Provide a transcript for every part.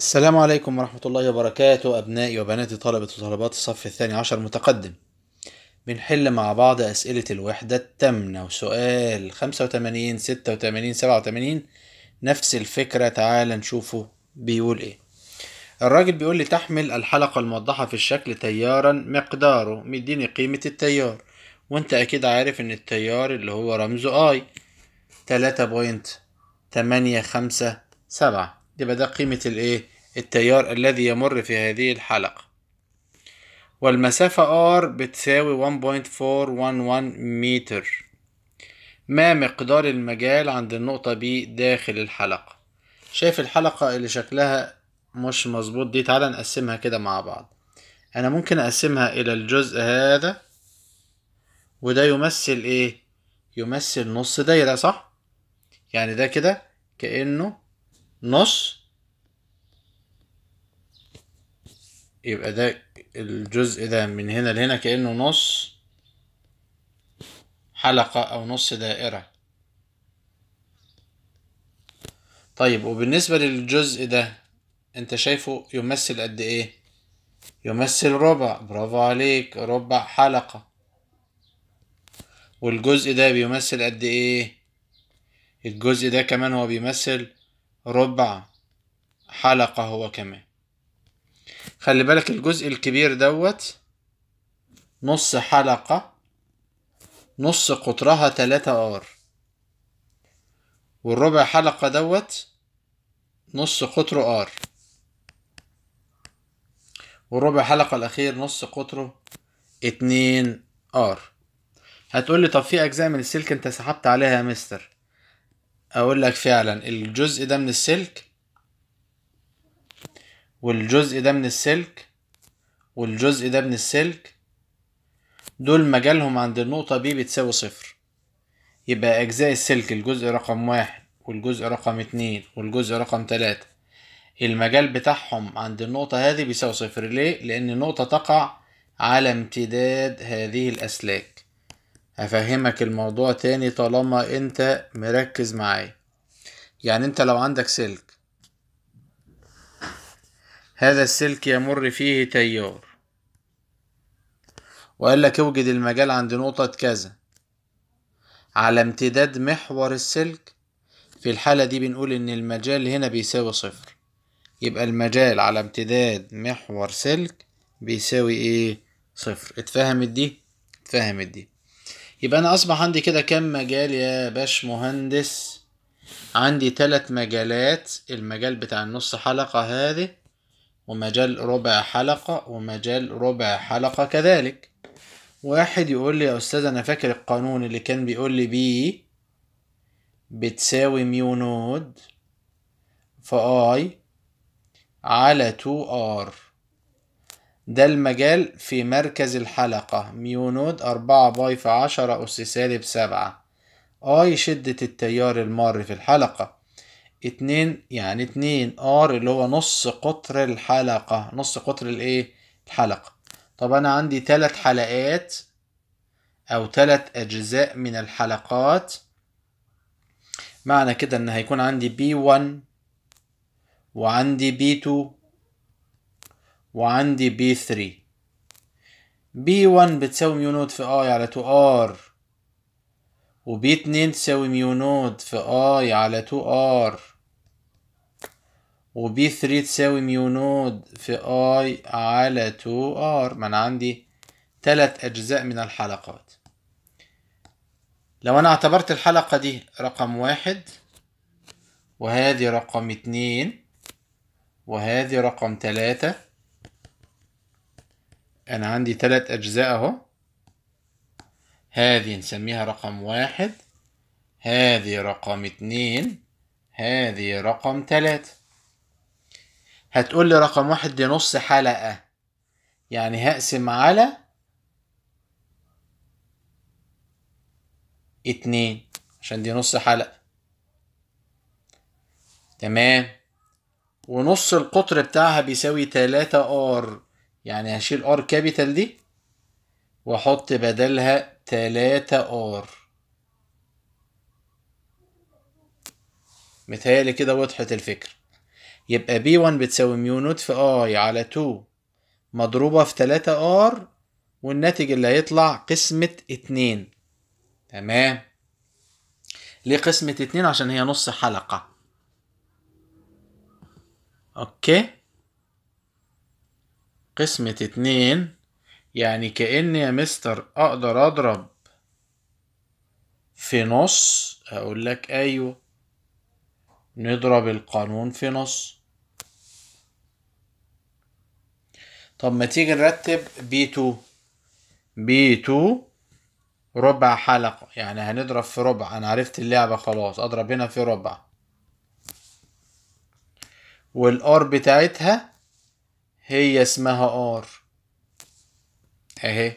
السلام عليكم ورحمة الله وبركاته أبنائي وبناتي طلبة وطلبات الصف الثاني عشر متقدم بنحل مع بعض أسئلة الوحدة التامنة وسؤال خمسة وتمانين ستة وتمانين سبعة وتمانين نفس الفكرة تعال نشوفه بيقول إيه الراجل بيقول لي تحمل الحلقة الموضحة في الشكل تيارا مقداره مديني قيمة التيار وانت أكيد عارف إن التيار اللي هو رمزه آي تلاتة بوينت تمانية خمسة سبعة يبقى ده قيمة الايه التيار الذي يمر في هذه الحلقة والمسافة R بتساوي 1.411 متر ما مقدار المجال عند النقطة B داخل الحلقة شايف الحلقة اللي شكلها مش مظبوط دي تعالى نقسمها كده مع بعض أنا ممكن أقسمها إلى الجزء هذا وده يمثل إيه يمثل نص دايرة صح يعني ده كده كأنه نص يبقى ده الجزء ده من هنا لهنا كأنه نص حلقة أو نص دائرة طيب وبالنسبة للجزء ده أنت شايفه يمثل قد إيه؟ يمثل ربع برافو عليك ربع حلقة والجزء ده بيمثل قد إيه؟ الجزء ده كمان هو بيمثل ربع حلقة هو كمان خلي بالك الجزء الكبير دوت نص حلقة نص قطرها تلاتة ار والربع حلقة دوت نص قطره ار والربع حلقة الأخير نص قطره اتنين ار هتقولي طب في أجزاء من السلك أنت سحبت عليها يا مستر أقول لك فعلا الجزء ده من السلك والجزء ده من السلك والجزء ده من السلك دول مجالهم عند النقطة بي بتساوي صفر يبقى أجزاء السلك الجزء رقم واحد والجزء رقم اتنين والجزء رقم تلاتة المجال بتاعهم عند النقطة هذه بيساوي صفر ليه؟ لأن النقطة تقع على امتداد هذه الأسلاك أفهمك الموضوع تاني طالما انت مركز معايا يعني انت لو عندك سلك هذا السلك يمر فيه تيار وقال لك اوجد المجال عند نقطة كذا على امتداد محور السلك في الحالة دي بنقول إن المجال هنا بيساوي صفر يبقى المجال على امتداد محور سلك بيساوي إيه؟ صفر اتفهمت دي؟ اتفهمت دي يبقى أنا أصبح عندي كده كام مجال يا باش مهندس؟ عندي تلات مجالات المجال بتاع النص حلقة هذه ومجال ربع حلقة ومجال ربع حلقة كذلك واحد يقول لي يا أستاذ أنا فاكر القانون اللي كان بيقول لي بي بتساوي ميو نود فاي على 2 ار ده المجال في مركز الحلقة ميو نود أربعة باي في عشرة أس سالب سبعة اي شدة التيار المار في الحلقة اتنين يعني اتنين ار اللي هو نص قطر الحلقة نص قطر الايه الحلقة طب انا عندي تلات حلقات او تلات اجزاء من الحلقات معنى كده ان هيكون عندي بي 1 وعندي بي 2 وعندي بي 3 بي 1 بتساوي ميو نود في اي على 2 ار وبي 2 تساوي ميو نود في اي على 2 ار وبي 3 تساوي ميو نود في اي على 2 ار ما انا عندي تلات اجزاء من الحلقات لو انا اعتبرت الحلقة دي رقم واحد وهذه رقم اتنين وهذه رقم تلاتة انا عندي تلات اجزاء اهو هذه نسميها رقم واحد هذه رقم اتنين هذه رقم تلاتة هتقول لي رقم واحد دي نص حلقة يعني هقسم على اتنين عشان دي نص حلقة تمام ونص القطر بتاعها بيساوي تلاتة ار يعني هشيل ار كابيتال دي واحط بدلها تلاتة ار متهيألي كده وضحت الفكرة يبقى بي 1 بتساوي ميو نوت في اي على 2 مضروبة في 3 ار والناتج اللي هيطلع قسمة 2 تمام ليه قسمة 2 عشان هي نص حلقة اوكي قسمة 2 يعني كأن يا مستر اقدر اضرب في نص أقول لك ايوه نضرب القانون في نص طب ما تيجي نرتب b 2 b 2 ربع حلقة يعني هنضرب في ربع أنا عرفت اللعبة خلاص أضرب هنا في ربع والار بتاعتها هي اسمها ار اهي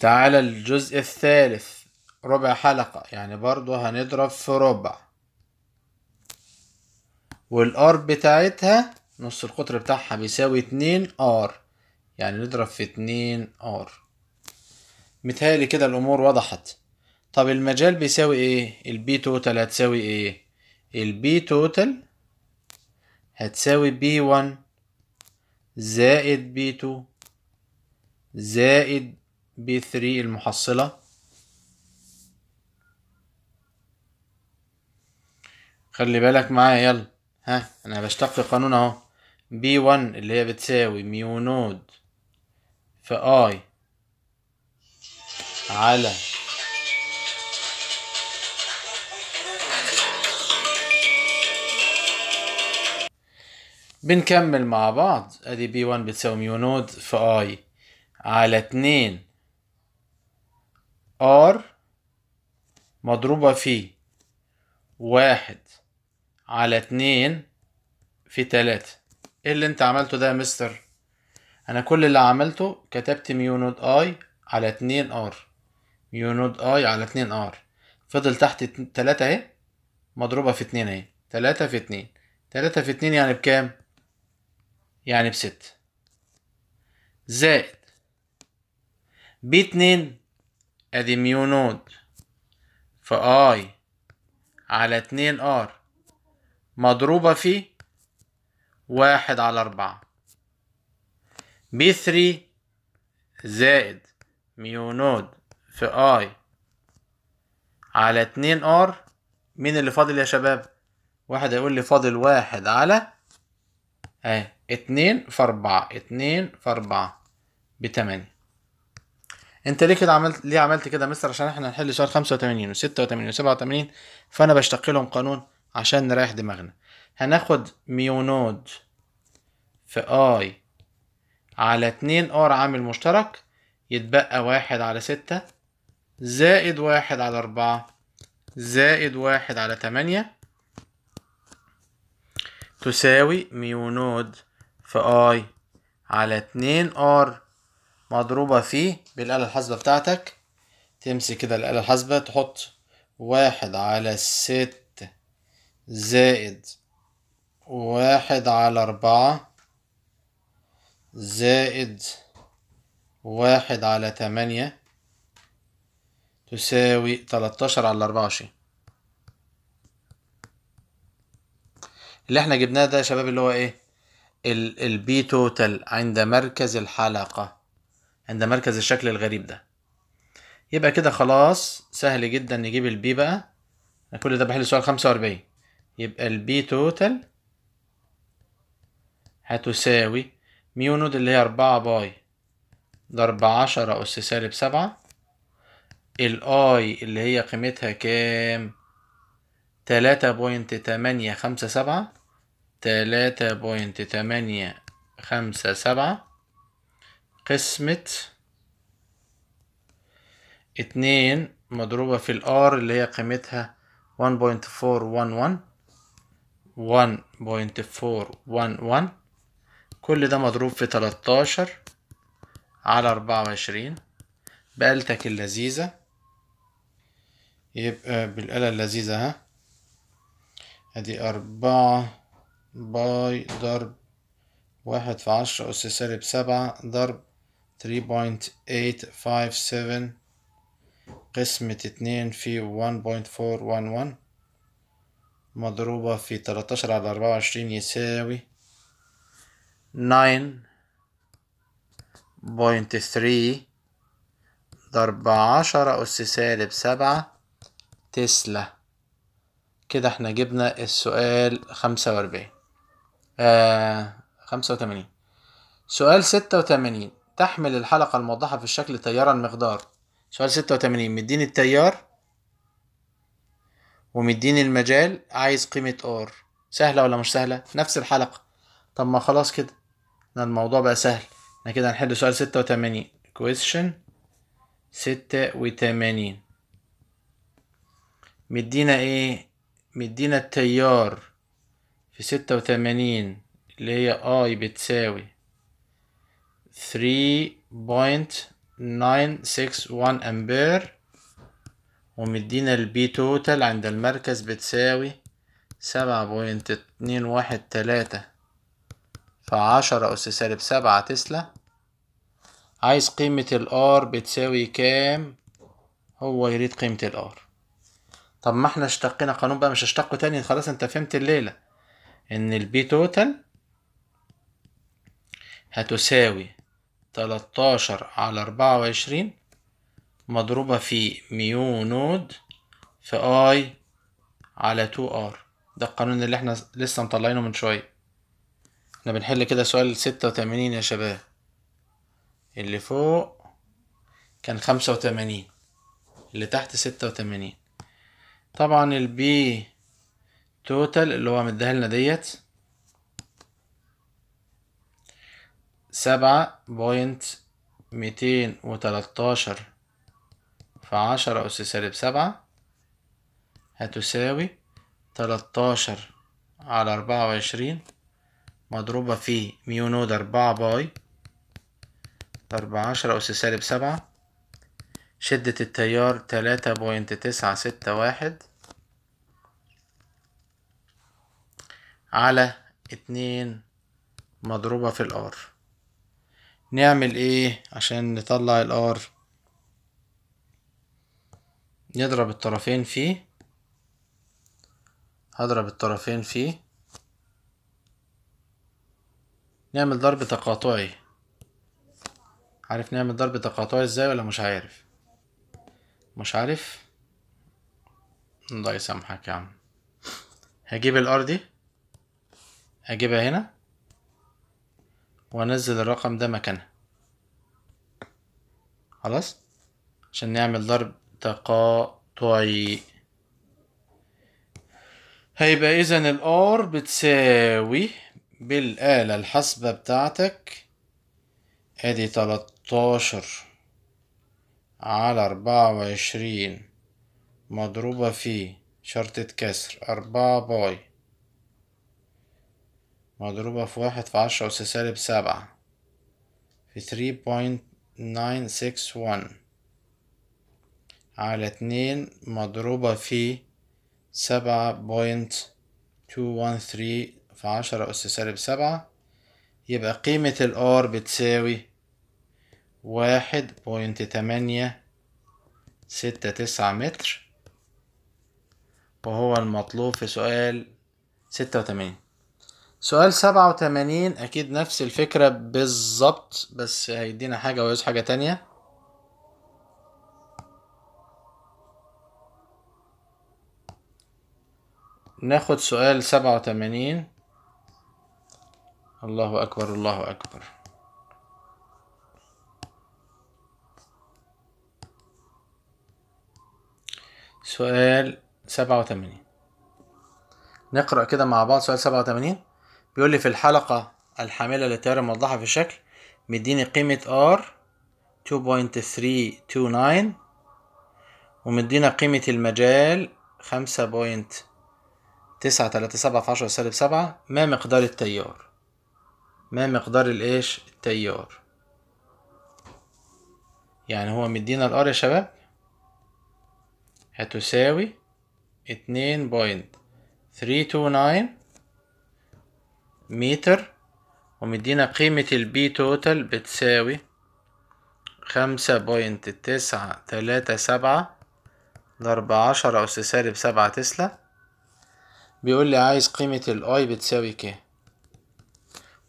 تعالى الجزء الثالث ربع حلقة يعني برضو هنضرب في ربع والار بتاعتها نص القطر بتاعها بيساوي اتنين ار يعني نضرب في اتنين ار متهيألي كده الأمور وضحت طب المجال بيساوي ايه البي توتال هتساوي ايه البي توتال هتساوي بي 1 زائد بي 2 زائد بي 3 المحصلة خلي بالك معايا يلا ها انا بشتق قانون اهو b 1 اللي هي بتساوي ميو نود في I على بنكمل مع بعض ادي بي 1 بتساوي ميو نود في اي على 2 ار مضروبة في واحد على اتنين في تلاتة ايه اللي انت عملته ده يا مستر انا كل اللي عملته كتبت ميو نود اي على اتنين ار ميو نود اي على اتنين ار فضل تحت تلاتة اهي مضروبة في اتنين اهي تلاتة في اتنين تلاتة في اتنين يعني بكام يعني بست زائد بي اتنين ادي ميو نود في اي على اتنين ار مضروبة في واحد على أربعة بي ثري زائد ميو نود في اي على اتنين ار مين اللي فاضل يا شباب واحد هيقول لي فاضل واحد على اهي اتنين في اربعة اتنين في اربعة بتمانية انت ليه كده عملت ليه عملت كده مستر عشان احنا هنحل سؤال خمسة وتمانين وستة وتمانين وسبعة وتمانين فانا بشتق لهم قانون عشان نريح دماغنا هناخد نود في اي على اتنين ار عامل مشترك يتبقى واحد على ستة زائد واحد على أربعة زائد واحد على تمانية تساوي ميو نود في اي على اتنين ار مضروبة في بالآلة الحاسبة بتاعتك تمسك كده الآلة الحاسبة تحط واحد على ستة زائد واحد على أربعة زائد واحد على تمانية تساوي تلتاشر على أربعة وعشرين اللي احنا جبناه ده يا شباب اللي هو ايه البي توتال عند مركز الحلقة عند مركز الشكل الغريب ده يبقى كده خلاص سهل جدا نجيب البي بقى كل ده بحل سؤال خمسة وأربعين يبقى البي توتال هتساوي ميو نود اللي هي أربعة باي ضرب عشرة أس سالب سبعة الآي اللي هي قيمتها كام؟ تلاتة بوينت تمانية خمسة سبعة تلاتة بوينت تمانية خمسة سبعة قسمة اتنين مضروبة في الار اللي هي قيمتها one one كل ده مضروب في 13 على أربعة وعشرين بآلتك اللذيذة يبقى بالآلة اللذيذة ها أدي أربعة باي ضرب واحد في عشرة أس سالب سبعة ضرب 3.857 قسمة اتنين في 1.411 مضروبة في 13 على 24 يساوي 9.3 ضرب عشرة أس سالب سبعة تسلا كده احنا جبنا السؤال خمسة وأربعين آه خمسة وتمانين سؤال ستة وتمانين تحمل الحلقة الموضحة في الشكل تيارا مقدار سؤال ستة وتمانين مديني التيار ومديني المجال عايز قيمة R سهلة ولا مش سهلة نفس الحلقة طب ما خلاص كده ده الموضوع بقى سهل احنا كده هنحل سؤال ستة وتمانين question ستة وتمانين مدينا ايه مدينا التيار في ستة وتمانين اللي هي اي بتساوي ثري بوينت ناين سكس وان امبير ومدينا البي توتال عند المركز بتساوي سبعة بوينت اتنين واحد تلاتة عشرة أس سالب سبعة تسلا عايز قيمة الآر بتساوي كام هو يريد قيمة الآر طب ما احنا اشتقنا قانون بقى مش هشتقه تاني خلاص انت فهمت الليلة ان البي توتال هتساوي تلتاشر على أربعة وعشرين مضروبة في ميو نود في اي على تو ار ده القانون اللي احنا لسه مطلعينه من شويه احنا بنحل كده سؤال ستة وتمانين يا شباب اللي فوق كان خمسة وتمانين اللي تحت ستة وتمانين طبعا البي توتال اللي هو مديها لنا ديت سبعة بوينت ميتين وتلاتاشر في عشرة أس سالب سبعة هتساوي تلاتاشر على أربعة وعشرين مضروبة في ميو نود أربعة باي أربعة عشرة أس سالب سبعة شدة التيار تلاتة بوينت تسعة ستة واحد على اتنين مضروبة في الار نعمل ايه عشان نطلع الار نضرب الطرفين فيه هضرب الطرفين فيه نعمل ضرب تقاطعي عارف نعمل ضرب تقاطعي ازاي ولا مش عارف مش عارف الله يسامحك يا عم هجيب الار دي هجيبها هنا وانزل الرقم ده مكانها خلاص عشان نعمل ضرب تقاطعي هيبقى اذا الار بتساوي بالآلة الحاسبة بتاعتك ادي تلتاشر على أربعة وعشرين مضروبة في شرطة كسر أربعة باي مضروبة في واحد في عشرة أس سالب سبعة في ثري بوينت ناين سكس ون على اتنين مضروبة في سبعة بوينت تو ون ثري في عشرة أس سالب سبعة يبقى قيمة الآر بتساوي واحد بوينت تمانية ستة تسعة متر وهو المطلوب في سؤال ستة وتمانين سؤال سبعة وتمانين أكيد نفس الفكرة بالظبط بس هيدينا حاجة ويوز حاجة تانية ناخد سؤال سبعة وتمانين الله أكبر الله أكبر سؤال سبعة وثمانين نقرأ كده مع بعض سؤال سبعة وثمانين بيقول لي في الحلقة الحاملة للتيار الموضحة في الشكل مديني قيمة R 2.329 ومدينا قيمة المجال 5.937 في عشرة سالب سبعة ما مقدار التيار ما مقدار الايش التيار يعني هو مدينا الار يا شباب هتساوي اتنين بوينت ثري تو ناين متر ومدينا قيمة البي توتال بتساوي خمسة بوينت تسعة تلاتة سبعة ضرب عشرة أس سالب سبعة تسلا بيقول لي عايز قيمة الاي بتساوي كام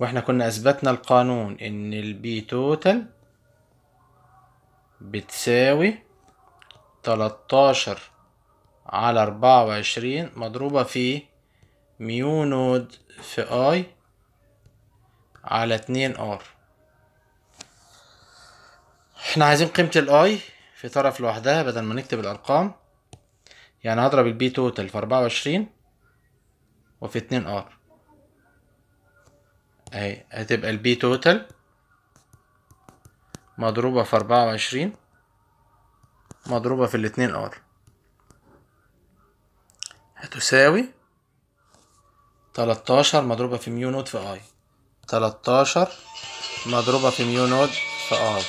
واحنا كنا اثبتنا القانون ان البي توتال بتساوي تلتاشر على اربعة وعشرين مضروبة في ميو نود في اي على اتنين ار احنا عايزين قيمة الاي في طرف لوحدها بدل ما نكتب الارقام يعني هضرب البي توتال في اربعة وعشرين وفي اتنين ار اهي هتبقى البي توتال مضروبة في أربعة وعشرين مضروبة في الاتنين ار هتساوي تلتاشر مضروبة في ميو نود في اي تلتاشر مضروبة في ميو نود في ار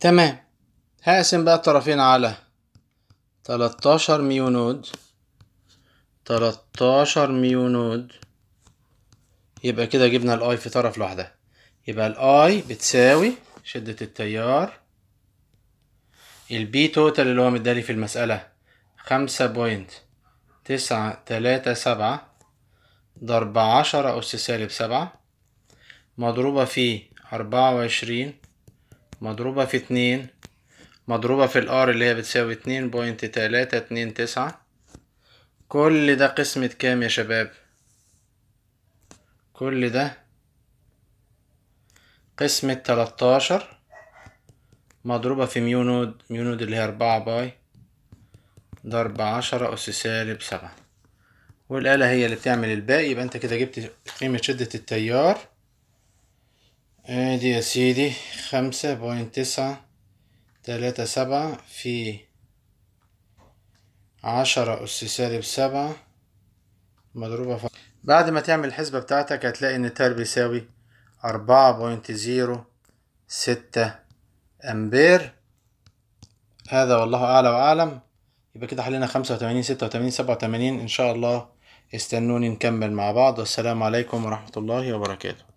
تمام هقسم بقى الطرفين على تلتاشر ميو نود تلتاشر ميو نود يبقى كده جبنا الاي في طرف لوحدها يبقى الاي بتساوي شدة التيار البي توتال اللي هو مدالي في المسألة خمسة بوينت تسعة تلاتة سبعة ضرب عشرة أس سالب سبعة مضروبة في أربعة وعشرين مضروبة في اتنين مضروبة في الار اللي هي بتساوي اتنين بوينت تلاتة اتنين تسعة كل ده قسمة كام يا شباب كل ده قسمة تلتاشر مضروبة في ميو نود ميو نود اللي هي أربعة باي ضرب عشرة أس سالب سبعة والآلة هي اللي بتعمل الباقي يبقى أنت كده جبت قيمة شدة التيار ادي آه، يا سيدي خمسة بوينت تسعة تلاتة سبعة في عشرة أس سالب سبعة مضروبة في بعد ما تعمل الحسبة بتاعتك هتلاقي إن التيار بيساوي أربعة بوينت زيرو ستة أمبير هذا والله أعلى وأعلم يبقى كده حلينا خمسة وتمانين ستة وتمانين سبعة وتمانين إن شاء الله استنوني نكمل مع بعض والسلام عليكم ورحمة الله وبركاته